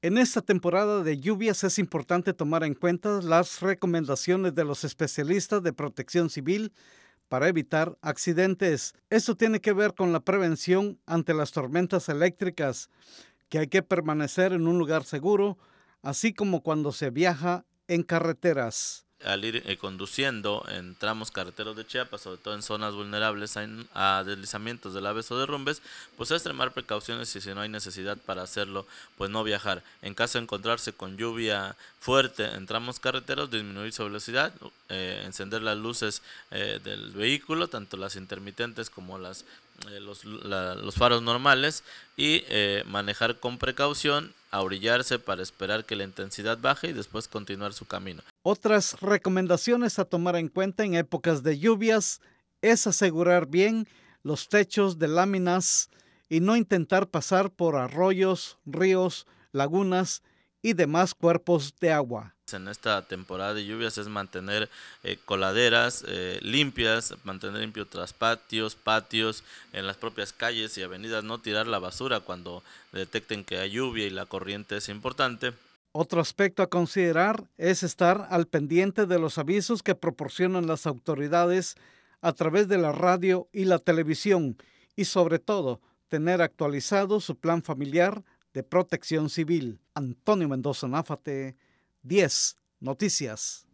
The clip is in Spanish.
En esta temporada de lluvias es importante tomar en cuenta las recomendaciones de los especialistas de protección civil para evitar accidentes. Esto tiene que ver con la prevención ante las tormentas eléctricas, que hay que permanecer en un lugar seguro, así como cuando se viaja en carreteras al ir eh, conduciendo en tramos carreteros de Chiapas, sobre todo en zonas vulnerables a, deslizamientos de laves o derrumbes, pues extremar precauciones y si no hay necesidad para hacerlo, pues no viajar. En caso de encontrarse con lluvia fuerte en tramos carreteros, disminuir su velocidad, eh, encender las luces eh, del vehículo, tanto las intermitentes como las los, faros normales y manejar con precaución, a orillarse para esperar que la intensidad baje y después continuar su camino. Otras recomendaciones a tomar en cuenta en épocas de lluvias es asegurar bien los techos de láminas y no intentar pasar por arroyos, ríos, lagunas y demás cuerpos de agua. En esta temporada de lluvias es mantener eh, coladeras eh, limpias, mantener limpio tras patios, patios, en las propias calles y avenidas, no tirar la basura cuando detecten que hay lluvia y la corriente es importante. Otro aspecto a considerar es estar al pendiente de los avisos que proporcionan las autoridades a través de la radio y la televisión y sobre todo tener actualizado su plan familiar de protección civil. Antonio Mendoza Náfate, 10 Noticias.